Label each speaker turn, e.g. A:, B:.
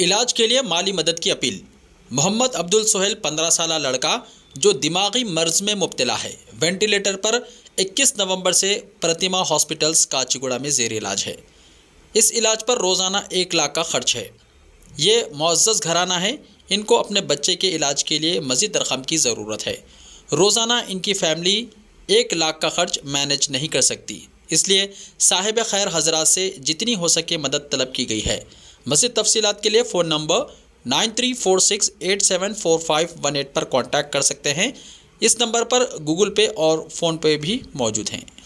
A: इलाज के लिए माली मदद की अपील मोहम्मद अब्दुल सोहेल पंद्रह साल लड़का जो दिमागी मर्ज में मुबतला है वेंटिलेटर पर 21 नवंबर से प्रतिमा हॉस्पिटल्स काचीगुड़ा में जेर इलाज है इस इलाज पर रोज़ाना एक लाख का खर्च है ये मुआज़ घराना है इनको अपने बच्चे के इलाज के लिए मज़ीद रकम की ज़रूरत है रोज़ाना इनकी फैमिली एक लाख का खर्च मैनेज नहीं कर सकती इसलिए साहिब खैर हजरा से जितनी हो सके मदद तलब की गई है मज़ीद तफसीत के लिए phone number nine three four six eight seven four five one eight पर कॉन्टैक्ट कर सकते हैं इस नंबर पर गूगल पे और फ़ोनपे भी मौजूद हैं